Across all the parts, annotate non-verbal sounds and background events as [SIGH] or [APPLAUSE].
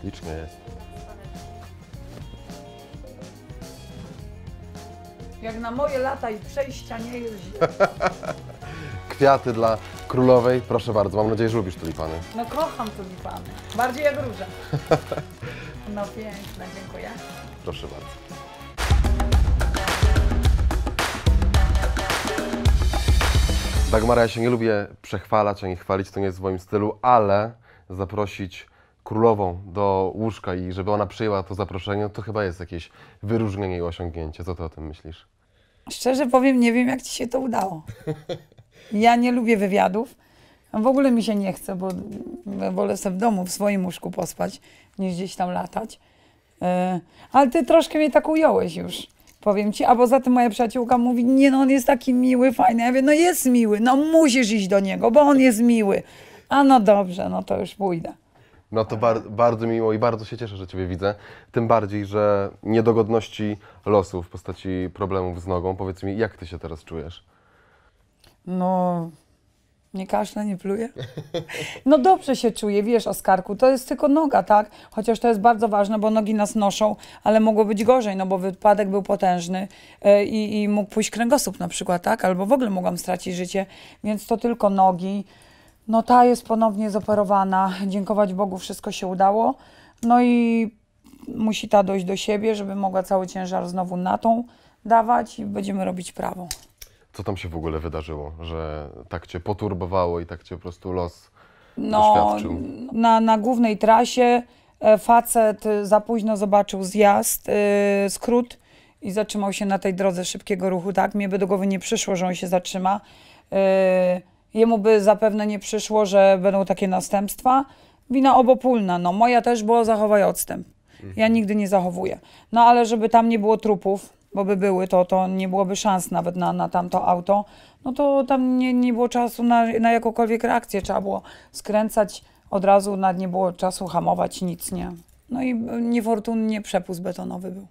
Śliczny jest. Jak na moje lata i przejścia nie jest źle. [LAUGHS] Kwiaty dla królowej, proszę bardzo. Mam nadzieję, że lubisz tulipany. No kocham tulipany. Bardziej jak róże. [LAUGHS] No piękne, dziękuję. Proszę bardzo. Dagmara, ja się nie lubię przechwalać ani chwalić, to nie jest w moim stylu, ale zaprosić królową do łóżka i żeby ona przyjęła to zaproszenie, to chyba jest jakieś wyróżnienie i osiągnięcie. Co ty o tym myślisz? Szczerze powiem, nie wiem, jak ci się to udało. Ja nie lubię wywiadów. W ogóle mi się nie chce, bo wolę sobie w domu, w swoim łóżku pospać, niż gdzieś tam latać. E, ale ty troszkę mnie tak ująłeś już, powiem ci. A poza tym moja przyjaciółka mówi, nie no, on jest taki miły, fajny. Ja wiem, no jest miły, no musisz iść do niego, bo on jest miły. A no dobrze, no to już pójdę. No to bar bardzo mi miło i bardzo się cieszę, że Ciebie widzę. Tym bardziej, że niedogodności losu w postaci problemów z nogą. Powiedz mi, jak Ty się teraz czujesz? No, nie kaszle, nie pluję. No dobrze się czuję, wiesz, Oskarku, to jest tylko noga, tak? Chociaż to jest bardzo ważne, bo nogi nas noszą, ale mogło być gorzej, no bo wypadek był potężny e, i, i mógł pójść kręgosłup na przykład, tak? Albo w ogóle mogłam stracić życie, więc to tylko nogi. No ta jest ponownie zoperowana. Dziękować Bogu, wszystko się udało. No i musi ta dojść do siebie, żeby mogła cały ciężar znowu na tą dawać i będziemy robić prawo. Co tam się w ogóle wydarzyło, że tak cię poturbowało i tak cię po prostu los no, doświadczył? Na, na głównej trasie e, facet e, za późno zobaczył zjazd, yy, skrót i zatrzymał się na tej drodze szybkiego ruchu, tak? Mnie by do głowy nie przyszło, że on się zatrzyma. Yy, jemu by zapewne nie przyszło, że będą takie następstwa. Wina obopólna, no moja też było zachowaj odstęp. Ja mhm. nigdy nie zachowuję. No ale żeby tam nie było trupów, bo by były, to, to nie byłoby szans nawet na, na tamto auto, no to tam nie, nie było czasu na, na jakąkolwiek reakcję. Trzeba było skręcać od razu, na, nie było czasu hamować, nic nie. No i niefortunnie przepust betonowy był.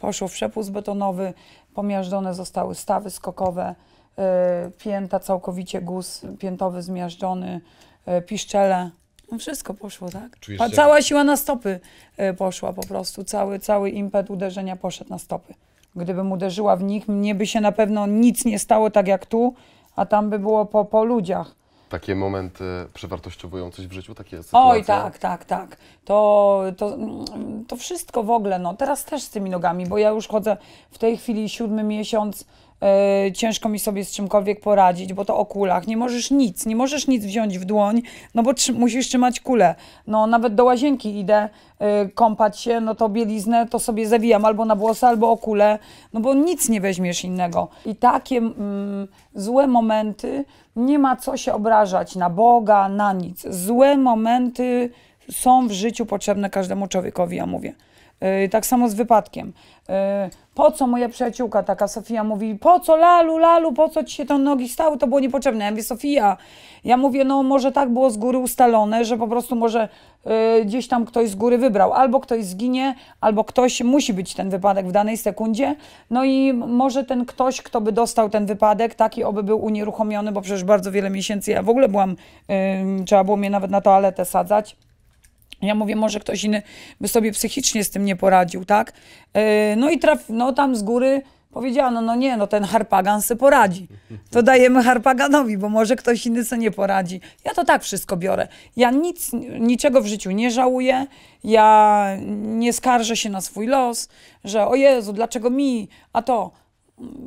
Poszło w przepust betonowy, pomiażdżone zostały stawy skokowe, E, pięta całkowicie, guz piętowy zmiażdżony, e, piszczele. No wszystko poszło, tak? Czujesz się- Cała siła na stopy e, poszła po prostu. Cały, cały impet uderzenia poszedł na stopy. Gdybym uderzyła w nich, mnie by się na pewno nic nie stało tak jak tu, a tam by było po, po ludziach. Takie momenty przewartościowują coś w życiu? Takie sytuacje? Oj, tak, tak, tak. To, to, to wszystko w ogóle, no teraz też z tymi nogami, bo ja już chodzę w tej chwili siódmy miesiąc E, ciężko mi sobie z czymkolwiek poradzić, bo to o kulach, nie możesz nic, nie możesz nic wziąć w dłoń, no bo trzy, musisz trzymać kulę. No nawet do łazienki idę e, kąpać się, no to bieliznę to sobie zawijam albo na włosy, albo o kulę, no bo nic nie weźmiesz innego. I takie mm, złe momenty, nie ma co się obrażać na Boga, na nic. Złe momenty są w życiu potrzebne każdemu człowiekowi, ja mówię. Y, tak samo z wypadkiem. Y, po co moja przyjaciółka taka Sofia mówi, po co lalu, lalu, po co ci się te nogi stały, to było niepotrzebne. Ja mówię, Sofia, ja mówię, no może tak było z góry ustalone, że po prostu może y, gdzieś tam ktoś z góry wybrał. Albo ktoś zginie, albo ktoś, musi być ten wypadek w danej sekundzie. No i może ten ktoś, kto by dostał ten wypadek, taki oby był unieruchomiony, bo przecież bardzo wiele miesięcy ja w ogóle byłam, trzeba było mnie nawet na toaletę sadzać ja mówię, może ktoś inny by sobie psychicznie z tym nie poradził, tak? E, no i traf, no tam z góry powiedziano, no nie, no ten harpagan se poradzi. To dajemy harpaganowi, bo może ktoś inny se nie poradzi. Ja to tak wszystko biorę. Ja nic, niczego w życiu nie żałuję, ja nie skarżę się na swój los, że o Jezu, dlaczego mi, a to...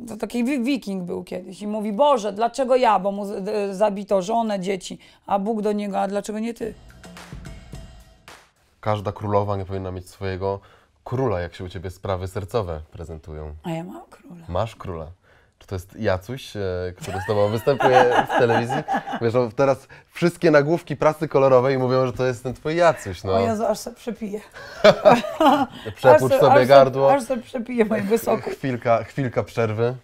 To taki wiking był kiedyś i mówi, Boże, dlaczego ja, bo mu zabito żonę, dzieci, a Bóg do niego, a dlaczego nie ty? każda królowa nie powinna mieć swojego króla, jak się u ciebie sprawy sercowe prezentują. A ja mam króla. Masz króla. Czy to jest Jacuś, e, który z tobą [LAUGHS] występuje w telewizji? Wiesz, no, teraz wszystkie nagłówki prasy kolorowej mówią, że to jest ten twój Jacuś. No. O Jezu, aż se przepiję. [LAUGHS] Przepuść sobie aż gardło. Aż se przepiję moje wysoko. Chwilka, chwilka przerwy.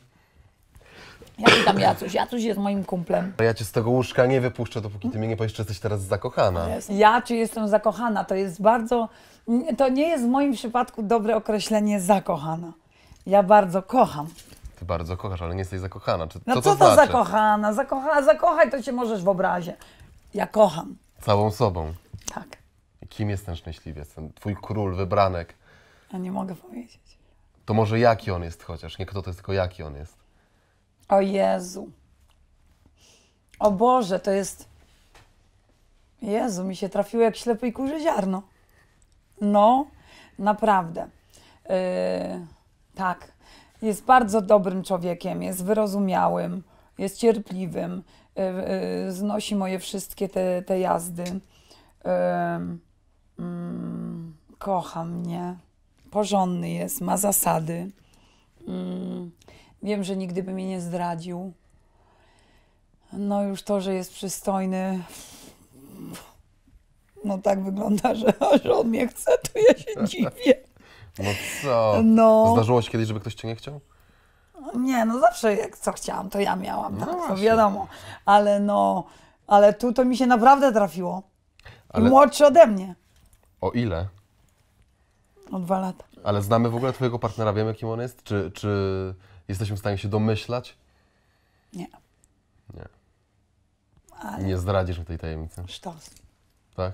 Ja pytam Jacuś, Jacuś jest moim kumplem. Ja cię z tego łóżka nie wypuszczę, dopóki ty mnie nie powiesz, czy jesteś teraz zakochana. Jest. Ja czy jestem zakochana, to jest bardzo... To nie jest w moim przypadku dobre określenie zakochana. Ja bardzo kocham. Ty bardzo kochasz, ale nie jesteś zakochana. Czy, no co, co to, to znaczy? zakochana? Zakocha, zakochaj, to cię możesz w obrazie. Ja kocham. Całą sobą? Tak. I kim jest ten szczęśliwiec, ten twój król, wybranek? Ja nie mogę powiedzieć. To może jaki on jest chociaż, nie kto to jest, tylko jaki on jest. O Jezu. O Boże, to jest. Jezu, mi się trafiło jak ślepej kurze ziarno. No, naprawdę. Yy, tak. Jest bardzo dobrym człowiekiem, jest wyrozumiałym, jest cierpliwym, yy, yy, znosi moje wszystkie te, te jazdy. Yy, mm, kocha mnie. Porządny jest, ma zasady. Yy Wiem, że nigdy by mnie nie zdradził. No już to, że jest przystojny, no tak wygląda, że, [LAUGHS] że on mnie chce, to ja się [LAUGHS] dziwię. No co? No. Zdarzyło się kiedyś, żeby ktoś cię nie chciał? Nie, no zawsze jak co chciałam, to ja miałam, no tak, właśnie. to wiadomo. Ale no, ale tu to mi się naprawdę trafiło. Ale... Młodszy ode mnie. O ile? O dwa lata. Ale znamy w ogóle twojego partnera, wiemy kim on jest? Czy, czy Jesteśmy w stanie się domyślać? Nie. Nie. Ale... Nie zdradzisz mi tej tajemnicy. Sztos. Tak?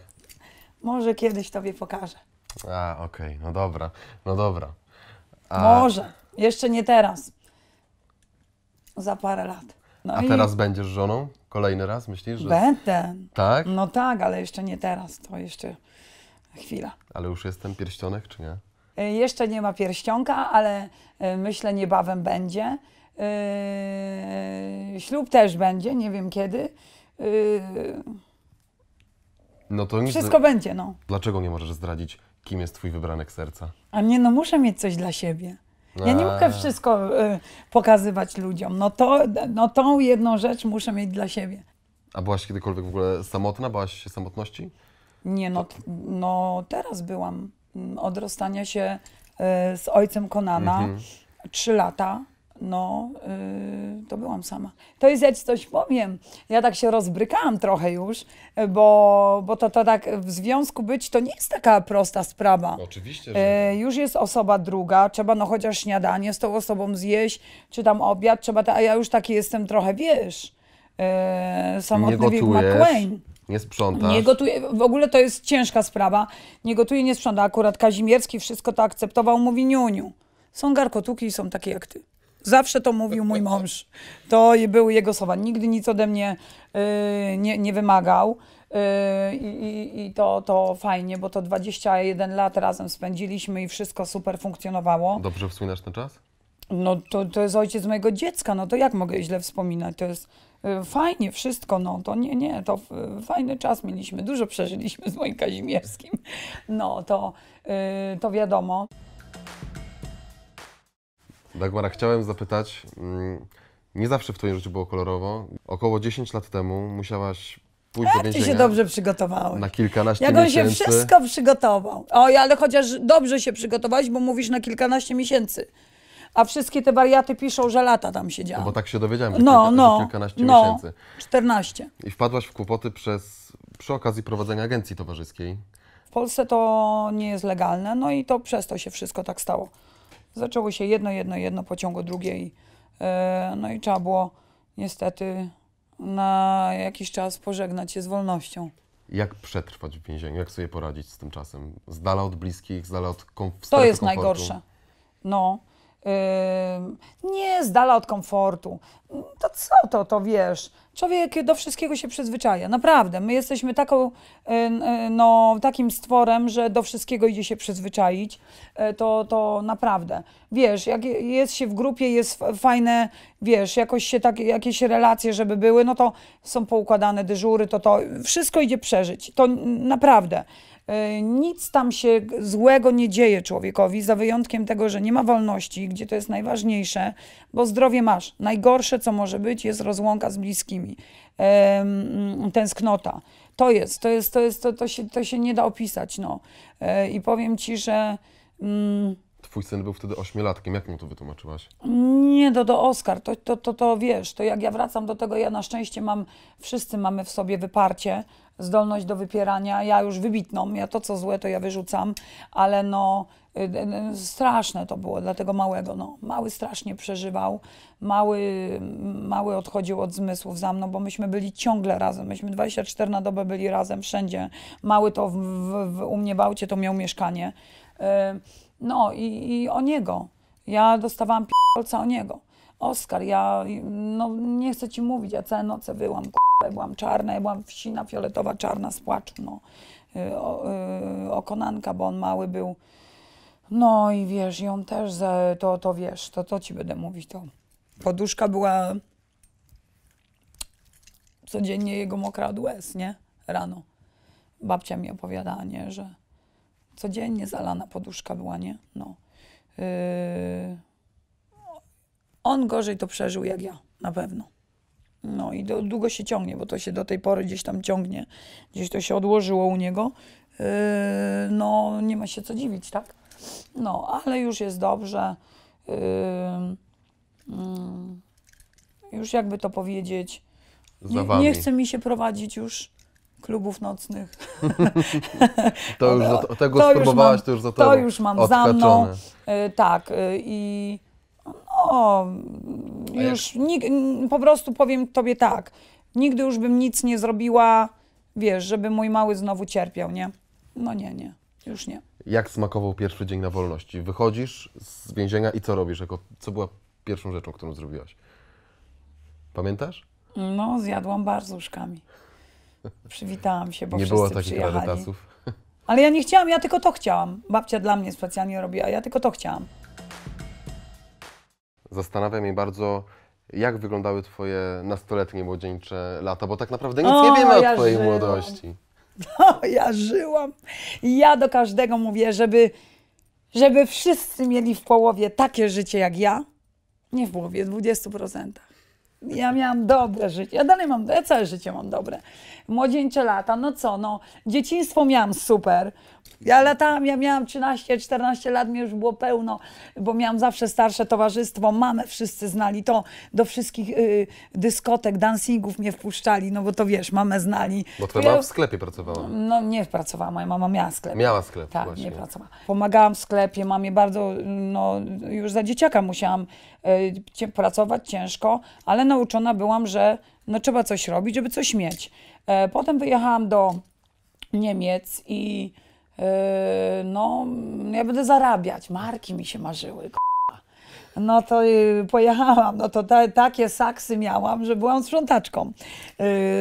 Może kiedyś tobie pokażę. A, okej, okay. no dobra, no dobra. A... Może, jeszcze nie teraz. Za parę lat. No A i... teraz będziesz żoną? Kolejny raz myślisz? Że... Będę. Tak? No tak, ale jeszcze nie teraz, to jeszcze chwila. Ale już jest ten pierścionek, czy nie? Y, jeszcze nie ma pierścionka, ale y, myślę niebawem będzie. Y, ślub też będzie, nie wiem kiedy. No to Wszystko no. będzie, no. Dlaczego nie możesz zdradzić, kim jest twój wybranek serca? A nie, no muszę mieć coś dla siebie. Ja nie mogę wszystko y, pokazywać ludziom. No, to, no tą jedną rzecz muszę mieć dla siebie. A byłaś kiedykolwiek w ogóle samotna? Bałaś się samotności? Nie, no, no teraz byłam. Mm, od rozstania się e, z ojcem Konana, mhm. trzy lata, no, y, to byłam sama. To jest, ja ci coś powiem, ja tak się rozbrykałam trochę już, e, bo, bo to, to tak w związku być to nie jest taka prosta sprawa. Oczywiście, e, że... już jest osoba druga, trzeba no chociaż śniadanie z tą osobą zjeść, czy tam obiad, trzeba, a ja już taki jestem trochę, wiesz, samotny wiek McQueen. Nie sprząta. Nie gotuje, w ogóle to jest ciężka sprawa. Nie gotuje, nie sprząta. Akurat Kazimierski wszystko to akceptował, mówi niuniu. Są garkotuki i są takie jak ty. Zawsze to mówił mój mąż. To były jego słowa. Nigdy nic ode mnie yy, nie, nie, wymagał. Yy, I, i to, to fajnie, bo to 21 lat razem spędziliśmy i wszystko super funkcjonowało. Dobrze wspominasz ten czas? no to, to jest ojciec mojego dziecka, no to jak mogę źle wspominać? To jest y, fajnie wszystko, no to nie, nie, to y, fajny czas mieliśmy, dużo przeżyliśmy z moim Kazimierskim, no to, y, to wiadomo. Dagmara, chciałem zapytać, mm, nie zawsze w Twoim życiu było kolorowo. Około 10 lat temu musiałaś pójść Jak do więzienia. Ty się dobrze przygotowałeś. Na kilkanaście Jak miesięcy. Jak on się wszystko przygotował. Oj, ale chociaż dobrze się przygotowałeś, bo mówisz na kilkanaście miesięcy a wszystkie te wariaty piszą, że lata tam siedziałam. No bo tak się dowiedziałem, że no, kilka, no, kilkanaście no, miesięcy. 14. I wpadłaś w kłopoty przez, przy okazji prowadzenia agencji towarzyskiej. W Polsce to nie jest legalne, no i to przez to się wszystko tak stało. Zaczęło się jedno, jedno, jedno po ciągu drugie i, e, no i trzeba było niestety na jakiś czas pożegnać się z wolnością. Jak przetrwać w więzieniu? Jak sobie poradzić z tym czasem? Z dala od bliskich, z dala od komfortu. To jest najgorsze. No, nie z dala od komfortu. To co to, to wiesz? Człowiek do wszystkiego się przyzwyczaja, naprawdę. My jesteśmy taką, y, y, no, takim stworem, że do wszystkiego idzie się przyzwyczaić. E, to, to naprawdę. Wiesz, jak jest się w grupie, jest fajne, wiesz, jakoś się tak, jakieś relacje, żeby były, no to są poukładane dyżury, to to wszystko idzie przeżyć. To naprawdę. E, nic tam się złego nie dzieje człowiekowi, za wyjątkiem tego, że nie ma wolności, gdzie to jest najważniejsze, bo zdrowie masz. Najgorsze, co może być, jest rozłąka z bliskimi, tęsknota. To jest, to jest, to jest, to, to, się, to się nie da opisać. No. E, I powiem ci, że. Mm, twój syn był wtedy ośmiolatkiem. Jak mu to wytłumaczyłaś? Nie, do, do Oskar, to, to, to, to wiesz, to jak ja wracam do tego, ja na szczęście mam, wszyscy mamy w sobie wyparcie, zdolność do wypierania, ja już wybitną, ja to co złe, to ja wyrzucam, ale no y, y, y, straszne to było dla tego małego, no. Mały strasznie przeżywał, mały, mały odchodził od zmysłów za mną, bo myśmy byli ciągle razem, myśmy 24 na dobę byli razem wszędzie. Mały to w, w, w, u mnie w aucie to miał mieszkanie. Yy, no i, i o niego. Ja dostawałam p***olca o niego. Oskar, ja no, nie chcę ci mówić, ja całe noce wyłam, k***a, byłam czarna, ja byłam wsina, fioletowa, czarna z płaczu, no. Y, okonanka, y, bo on mały był. No i wiesz, i on też, to, to wiesz, to, to ci będę mówić, to poduszka była codziennie jego mokra od łez, nie? Rano. Babcia mi opowiadała, nie, że Codziennie zalana poduszka była, nie? No. Yy... On gorzej to przeżył jak ja, na pewno. No i do, długo się ciągnie, bo to się do tej pory gdzieś tam ciągnie. Gdzieś to się odłożyło u niego. Yy, no, nie ma się co dziwić, tak? No, ale już jest dobrze. Yy, yy, już jakby to powiedzieć. Nie, nie, chce mi się prowadzić już klubów nocnych. [LAUGHS] to już za, tego to spróbowałaś, już mam, to już za to. To już mam odkaczone. za mną. E, tak, e, i no, już po prostu powiem tobie tak. Nigdy już bym nic nie zrobiła, wiesz, żeby mój mały znowu cierpiał, nie? No nie, nie, już nie. Jak smakował pierwszy dzień na wolności? Wychodzisz z więzienia i co robisz? Jako, co była pierwszą rzeczą, którą zrobiłaś? Pamiętasz? No, zjadłam łóżkami. Przywitałam się, bo Nie było takich przyjechali. [LAUGHS] Ale ja nie chciałam, ja tylko to chciałam. Babcia dla mnie specjalnie robiła, ja tylko to chciałam. Zastanawia mnie bardzo, jak wyglądały twoje nastoletnie, młodzieńcze lata, bo tak naprawdę nic o, nie wiemy o ja twojej żyłam. młodości. No, [LAUGHS] ja żyłam. Ja do każdego mówię, żeby, żeby wszyscy mieli w połowie takie życie jak ja, nie w połowie, w 20% ja miałam dobre życie. Ja dalej mam, ja całe życie mam dobre. Młodzieńcze lata, no co, no, dzieciństwo miałam super. Ja latałam, ja miałam 13-14 lat, mi już było pełno, bo miałam zawsze starsze towarzystwo, mamę wszyscy znali, to do wszystkich y, dyskotek, dancingów mnie wpuszczali, no bo to wiesz, mamę znali. Bo twoja mama w sklepie pracowała. No nie pracowała, moja mama miała sklep. Miała sklep, Tak, właśnie. nie pracowała. Pomagałam w sklepie, mamie bardzo, no już za dzieciaka musiałam y, pracować ciężko, ale nauczona byłam, że no, trzeba coś robić, żeby coś mieć. E, potem wyjechałam do Niemiec i e, no, ja będę zarabiać. Marki mi się marzyły. No to e, pojechałam, no to takie saksy miałam, że byłam sprzątaczką.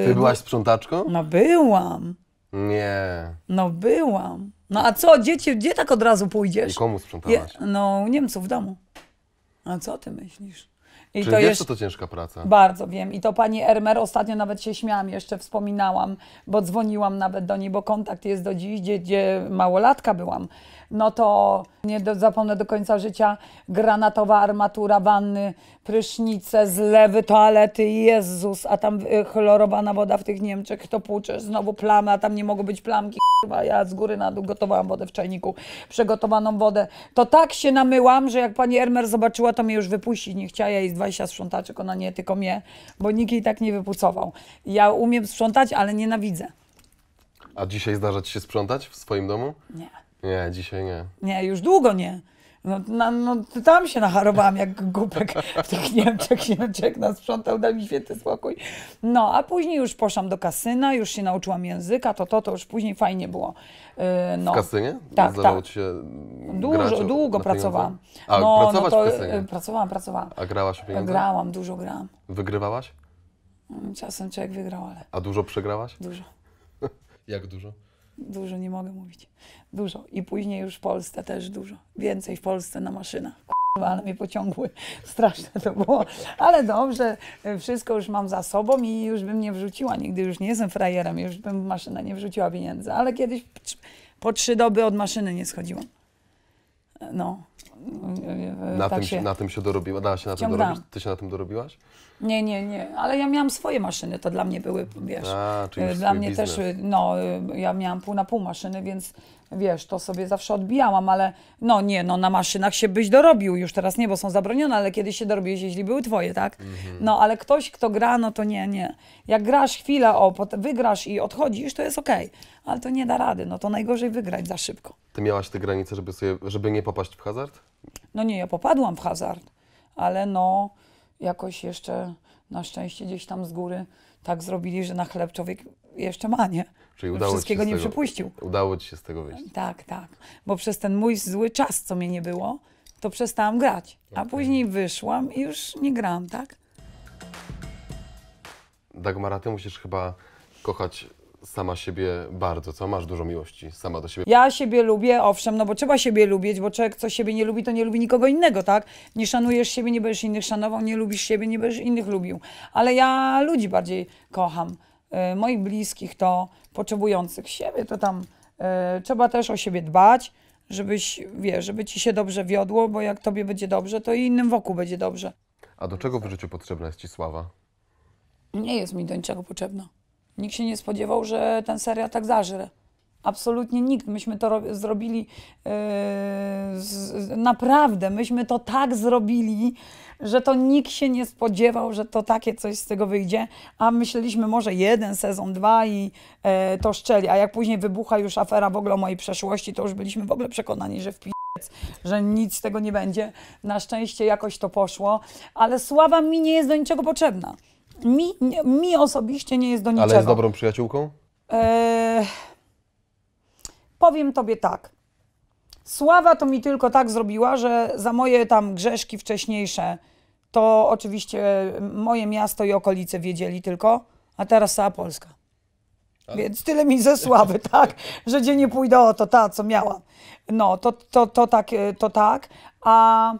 Ty byłaś sprzątaczką? No byłam. Nie. No byłam. No a co, dzieci, gdzie tak od razu pójdziesz? I komu sprzątałaś? Je, no Niemców w domu. A co ty myślisz? I Czyli to jest to ciężka praca. Bardzo wiem. I to pani Ermer, ostatnio nawet się śmiałam, jeszcze wspominałam, bo dzwoniłam nawet do niej, bo kontakt jest do dziś, gdzie, gdzie małolatka byłam no to nie do, zapomnę do końca życia, granatowa armatura, wanny, prysznice, zlewy, toalety, Jezus, a tam y, chlorowana woda w tych Niemczech, to płuczesz, znowu plamy, a tam nie mogą być plamki, Chyba ja z góry na dół gotowałam wodę w czajniku, przegotowaną wodę, to tak się namyłam, że jak pani Ermer zobaczyła, to mnie już wypuścić nie chciała, jej 20 sprzątaczek, ona nie, tylko mnie, bo nikt jej tak nie wypucował. Ja umiem sprzątać, ale nienawidzę. A dzisiaj zdarza ci się sprzątać w swoim domu? Nie. Nie, dzisiaj nie. Nie, już długo nie. No, na, no tam się nacharowałam jak głupek w tych Niemczech, Niemczech nas sprzątał, dał mi święty spokój. No, a później już poszłam do kasyna, już się nauczyłam języka, to to, to już później fajnie było. Yy, no. W kasynie? Tak, Zdawało tak. Dużo, długo pracowałam. A, no, no to, w y, kasynie? Pracowałam, pracowałam. A grałaś o pieniądze? Grałam, dużo grałam. Wygrywałaś? Mm, czasem człowiek wygrał, ale... A dużo przegrałaś? Dużo. [LAUGHS] jak dużo? Dużo nie mogę mówić. Dużo. I później już w Polsce też dużo. Więcej w Polsce na maszynach. Kurwa, ale mnie pociągły. Straszne to było. Ale dobrze, wszystko już mam za sobą i już bym nie wrzuciła nigdy. Już nie jestem frajerem, już bym w maszynę nie wrzuciła pieniędzy. Ale kiedyś po trzy doby od maszyny nie schodziłam. No. Na, tak tym, się, na tym się dorobiła? Dała się na tym dorobić? Ty się na tym dorobiłaś? Nie, nie, nie, ale ja miałam swoje maszyny, to dla mnie były, wiesz, A, y, dla mnie biznes. też, y, no, y, ja miałam pół na pół maszyny, więc wiesz, to sobie zawsze odbijałam, ale no nie, no na maszynach się byś dorobił, już teraz nie, bo są zabronione, ale kiedyś się dorobiłeś, jeśli były twoje, tak? Mhm. No, ale ktoś, kto gra, no to nie, nie. Jak grasz chwilę, o, wygrasz i odchodzisz, to jest okej, okay. ale to nie da rady, no to najgorzej wygrać za szybko. Ty miałaś te granice, żeby, sobie, żeby nie popaść w hazard? No nie, ja popadłam w hazard, ale no jakoś jeszcze na szczęście gdzieś tam z góry tak zrobili, że na chleb człowiek jeszcze ma, nie? Czyli udało Wszystkiego nie tego, Udało ci się z tego wyjść. Tak, tak. Bo przez ten mój zły czas, co mnie nie było, to przestałam grać. A później wyszłam i już nie grałam, tak? Dagmara, ty musisz chyba kochać sama siebie bardzo, co? Masz dużo miłości sama do siebie. Ja siebie lubię, owszem, no bo trzeba siebie lubić, bo człowiek, co siebie nie lubi, to nie lubi nikogo innego, tak? Nie szanujesz siebie, nie będziesz innych szanował, nie lubisz siebie, nie będziesz innych lubił. Ale ja ludzi bardziej kocham. Y, moich bliskich to potrzebujących siebie, to tam y, trzeba też o siebie dbać, żebyś, wie, żeby ci się dobrze wiodło, bo jak tobie będzie dobrze, to i innym wokół będzie dobrze. A do czego w życiu potrzebna jest ci sława? Nie jest mi do niczego potrzebna. Nikt się nie spodziewał, że ten serial tak zażre. Absolutnie nikt. Myśmy to zrobili yy, z, naprawdę, myśmy to tak zrobili, że to nikt się nie spodziewał, że to takie coś z tego wyjdzie, a myśleliśmy może jeden sezon, dwa i e, to szczeli, a jak później wybucha już afera w ogóle o mojej przeszłości, to już byliśmy w ogóle przekonani, że w że nic z tego nie będzie. Na szczęście jakoś to poszło, ale sława mi nie jest do niczego potrzebna mi, mi osobiście nie jest do niczego. Ale jest dobrą przyjaciółką? Eee, powiem tobie tak. Sława to mi tylko tak zrobiła, że za moje tam grzeszki wcześniejsze, to oczywiście moje miasto i okolice wiedzieli tylko, a teraz cała Polska. Więc tyle mi ze sławy, [LAUGHS] tak, że gdzie nie pójdę o to, ta, co miałam. No, to, to, to, tak, e, to tak. A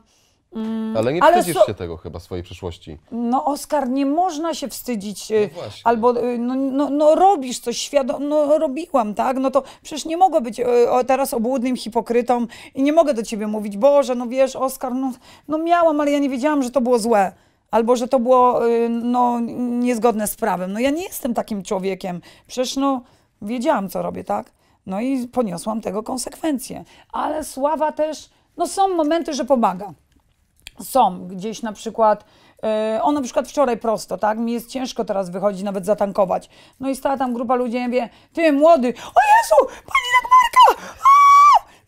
Mm. ale nie ale wstydzisz so... się tego chyba swojej przeszłości. No Oskar, nie można się wstydzić. E, no albo e, no, no, no, robisz coś świadomie, no robiłam, tak? No to przecież nie mogę być e, o, teraz obłudnym hipokrytą i nie mogę do ciebie mówić, Boże, no wiesz, Oskar, no, no miałam, ale ja nie wiedziałam, że to było złe albo że to było no, niezgodne z prawem. No ja nie jestem takim człowiekiem. Przecież no, wiedziałam, co robię, tak? No i poniosłam tego konsekwencje. Ale sława też, no są momenty, że pomaga są gdzieś na przykład, y, on na przykład wczoraj prosto, tak, mi jest ciężko teraz wychodzić, nawet zatankować. No i stała tam grupa ludzi, ja mówię, ty młody, o Jezu, pani Nagmarka,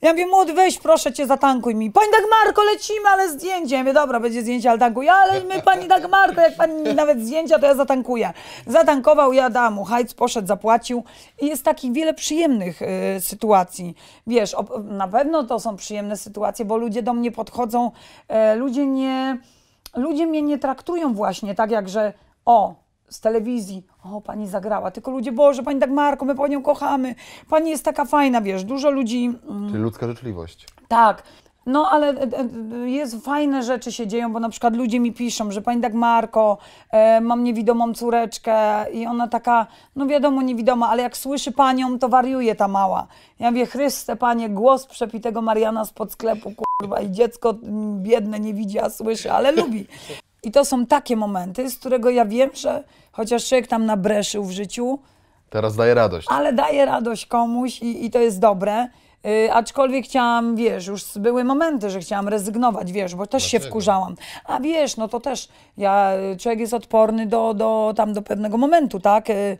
ja mówię, młody, weź proszę cię, zatankuj mi. Pani Dagmarko, lecimy, ale zdjęcie. Ja mówię, dobra, będzie zdjęcie, ale tankuj. Ale my, pani Dagmarko, jak pani nawet zdjęcia, to ja zatankuję. Zatankował, ja dam mu, hajc poszedł, zapłacił. I jest takich wiele przyjemnych y, sytuacji. Wiesz, na pewno to są przyjemne sytuacje, bo ludzie do mnie podchodzą, y, ludzie nie... Ludzie mnie nie traktują właśnie tak, jak że o, z telewizji, o, pani zagrała, tylko ludzie, Boże, pani Dagmarko, tak, my panią kochamy, pani jest taka fajna, wiesz, dużo ludzi... Mm, Czyli ludzka życzliwość. Tak, no ale e, e, jest fajne rzeczy się dzieją, bo na przykład ludzie mi piszą, że pani Dagmarko, tak, e, mam niewidomą córeczkę i ona taka, no wiadomo, niewidoma, ale jak słyszy panią, to wariuje ta mała. Ja wie, Chryste, panie, głos przepitego Mariana spod sklepu, kurwa, i dziecko mm, biedne nie widzi, a słyszy, ale lubi. I to są takie momenty, z którego ja wiem, że chociaż człowiek tam nabreszył w życiu. Teraz daje radość. Ale daje radość komuś i, i to jest dobre. Yy, aczkolwiek chciałam, wiesz, już były momenty, że chciałam rezygnować, wiesz, bo też Dlaczego? się wkurzałam. A wiesz, no to też ja, y, człowiek jest odporny do, do, tam do pewnego momentu, tak? Yy,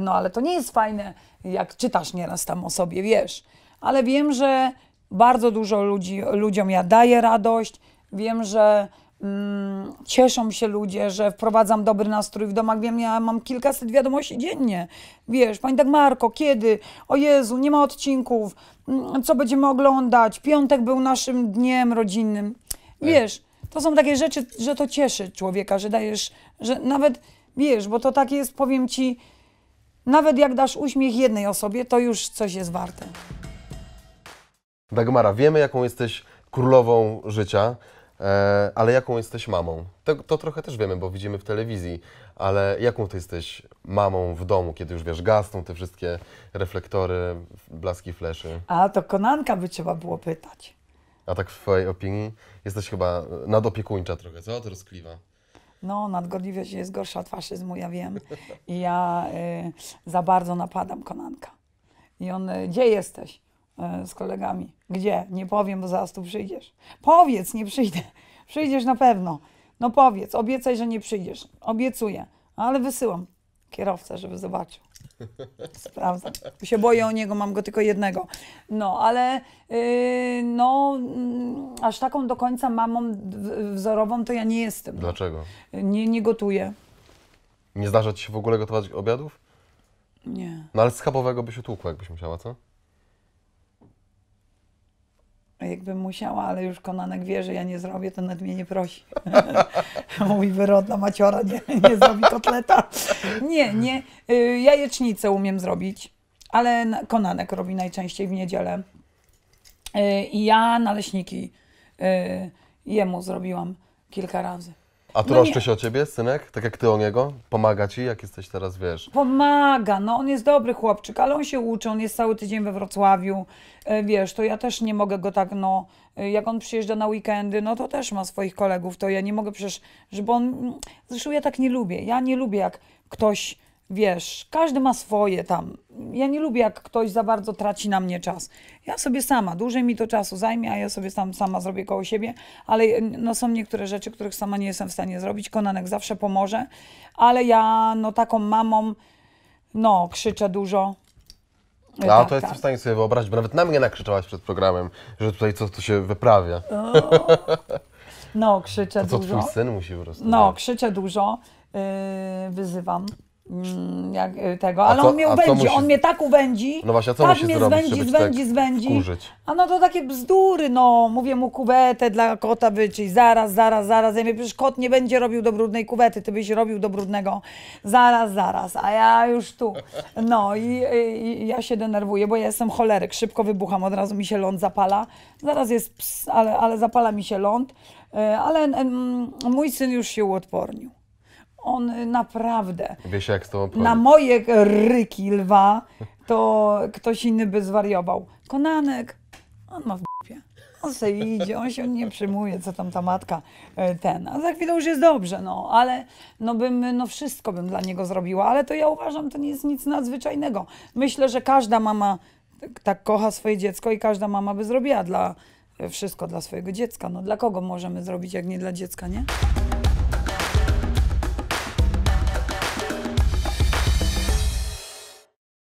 no ale to nie jest fajne, jak czytasz nieraz tam o sobie, wiesz. Ale wiem, że bardzo dużo ludzi, ludziom ja daję radość, wiem, że Mm, cieszą się ludzie, że wprowadzam dobry nastrój w domach. Wiem, ja mam kilkaset wiadomości dziennie. Wiesz, pani Dagmarko, tak, kiedy? O Jezu, nie ma odcinków. Mm, co będziemy oglądać? Piątek był naszym dniem rodzinnym. Wiesz, to są takie rzeczy, że to cieszy człowieka, że dajesz, że nawet, wiesz, bo to tak jest, powiem ci, nawet jak dasz uśmiech jednej osobie, to już coś jest warte. Dagmara, wiemy jaką jesteś królową życia. E, ale jaką jesteś mamą? To, to, trochę też wiemy, bo widzimy w telewizji, ale jaką ty jesteś mamą w domu, kiedy już wiesz, gasną te wszystkie reflektory, blaski fleszy? A to Konanka by trzeba było pytać. A tak w twojej opinii jesteś chyba e, nadopiekuńcza trochę, co? To rozkliwa. No, nadgorliwość jest gorsza od faszyzmu, ja wiem. I ja y, za bardzo napadam Konanka. I on, gdzie jesteś? E, z kolegami. Gdzie? Nie powiem, bo zaraz tu przyjdziesz. Powiedz, nie przyjdę. [LAUGHS] Przyjdziesz na pewno. No powiedz, obiecaj, że nie przyjdziesz. Obiecuję, ale wysyłam kierowcę, żeby zobaczył. [LAUGHS] Sprawdzam. Się boję o niego, mam go tylko jednego. No, ale yy, no, mm, aż taką do końca mamą wzorową to ja nie jestem. Dlaczego? Nie, nie gotuję. Nie zdarza ci się w ogóle gotować obiadów? Nie. No ale schabowego byś utłukła, jakbyś musiała, co? jakbym musiała, ale już Konanek wie, że ja nie zrobię, to nad mnie nie prosi. [LAUGHS] Mówi wyrodna maciora, nie, nie zrobi kotleta. nie, nie. Y, jajecznicę umiem zrobić, ale Konanek robi najczęściej w niedzielę. Y, I ja naleśniki y, jemu zrobiłam kilka razy. A troszczy no się o ciebie, synek? Tak jak ty o niego? Pomaga ci, jak jesteś teraz, wiesz? Pomaga, no on jest dobry chłopczyk, ale on się uczy, on jest cały tydzień we Wrocławiu, e, wiesz, to ja też nie mogę go tak, no, e, jak on przyjeżdża na weekendy, no to też ma swoich kolegów, to ja nie mogę przecież, żeby on, mm, zresztą ja tak nie lubię, ja nie lubię jak ktoś wiesz, każdy ma swoje tam. Ja nie lubię, jak ktoś za bardzo traci na mnie czas. Ja sobie sama, dłużej mi to czasu zajmie, a ja sobie tam sama zrobię koło siebie, ale e, no, są niektóre rzeczy, których sama nie jestem w stanie zrobić. Konanek zawsze pomoże, ale ja no taką mamą, no krzyczę dużo, no, tak, to jestem tak. w stanie sobie wyobrazić, bo nawet na mnie nakrzyczałaś przed programem, że tutaj co tu się wyprawia. no, krzyczę to, co dużo. To twój syn musi po prostu. No, krzyczę dużo, yy, wyzywam. Mm, jak, y, tego, ale co, on mnie uwędzi, musi... on mnie tak uwędzi, no właśnie, co tak mnie zwędzi, zwędzi, tak zwędzi, wkurzyć? a no to takie bzdury, no, mówię mu kuwetę dla kota wyczyj, zaraz, zaraz, zaraz, ja mówię, przecież kot nie będzie robił do brudnej kuwety, ty byś robił do brudnego, zaraz, zaraz, a ja już tu, no i, i, i ja się denerwuję, bo ja jestem choleryk, szybko wybucham, od razu mi się ląd zapala, zaraz jest ps, ale, ale zapala mi się ląd, y, ale m, mój syn już się uodpornił on naprawdę. Wiesz, jak z tobą Na moje ryki lwa to ktoś inny by zwariował. Konanek, on ma w dupie. On se idzie, on się nie przyjmuje, co tam ta matka e, ten. A za chwilę już jest dobrze, no, ale no bym, no wszystko bym dla niego zrobiła, ale to ja uważam, to nie jest nic nadzwyczajnego. Myślę, że każda mama tak kocha swoje dziecko i każda mama by zrobiła dla, e, wszystko dla swojego dziecka. No dla kogo możemy zrobić, jak nie dla dziecka, nie?